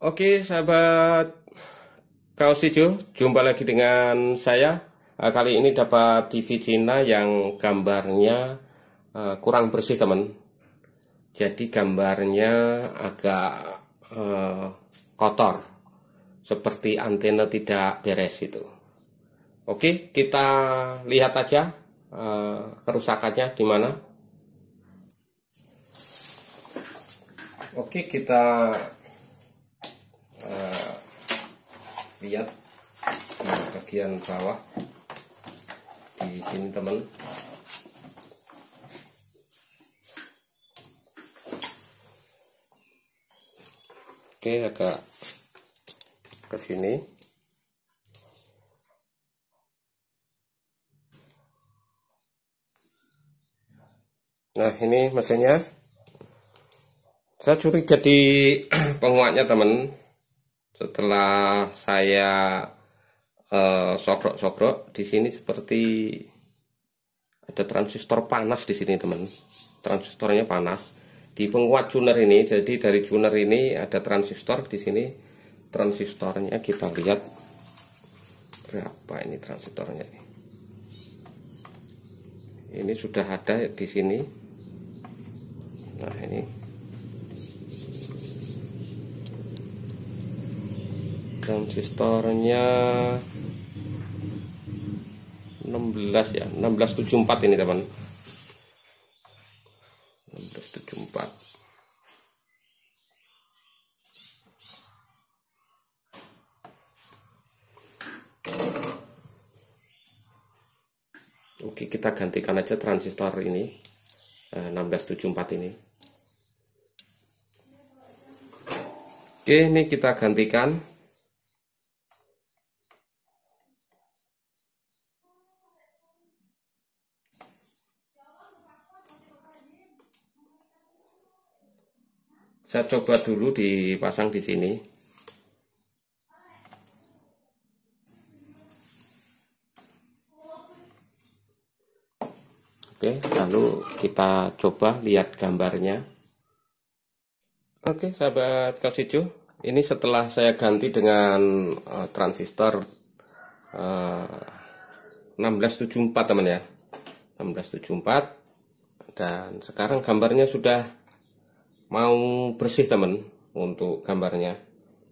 Oke sahabat Kaos Hijau, jumpa lagi dengan saya eh, Kali ini dapat TV Cina yang gambarnya eh, kurang bersih teman Jadi gambarnya agak eh, kotor Seperti antena tidak beres itu Oke kita lihat aja kerusakannya di mana Oke kita lihat di bagian bawah di sini teman oke agak ke sini nah ini mesinnya saya curi jadi penguatnya teman setelah saya eh, sokrok sokrok uh, di sini seperti ada transistor panas di sini teman transistornya panas di penguat tuner ini jadi dari tuner ini ada transistor di sini transistornya kita lihat berapa ini transistornya ini sudah ada di sini transistornya 16 ya 1674 ini teman 1674 Oke kita gantikan aja transistor ini 1674 eh, ini Oke ini kita gantikan Saya coba dulu dipasang di sini. Oke, lalu kita coba lihat gambarnya. Oke, sahabat Kasiju, ini setelah saya ganti dengan uh, transistor eh, uh, 1674 teman ya. 1674 dan sekarang gambarnya sudah mau bersih teman untuk gambarnya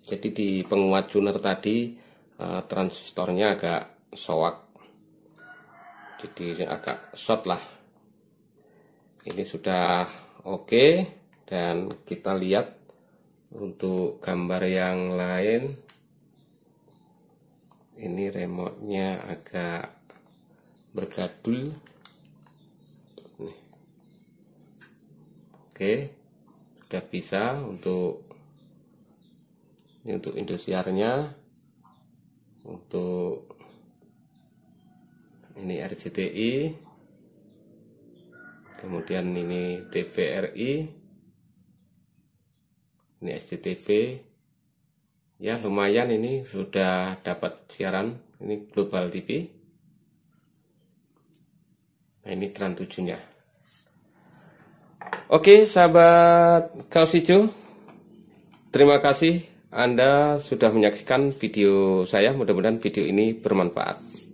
jadi di penguat tuner tadi eh, transistornya agak soak jadi agak short lah ini sudah oke okay, dan kita lihat untuk gambar yang lain ini remote agak bergadul oke okay udah bisa untuk ini untuk nya untuk ini RCTI kemudian ini TVRI ini SCTV ya lumayan ini sudah dapat siaran ini Global TV nah ini Trans 7 nya Oke, sahabat Kausicu terima kasih Anda sudah menyaksikan video saya. Mudah-mudahan video ini bermanfaat.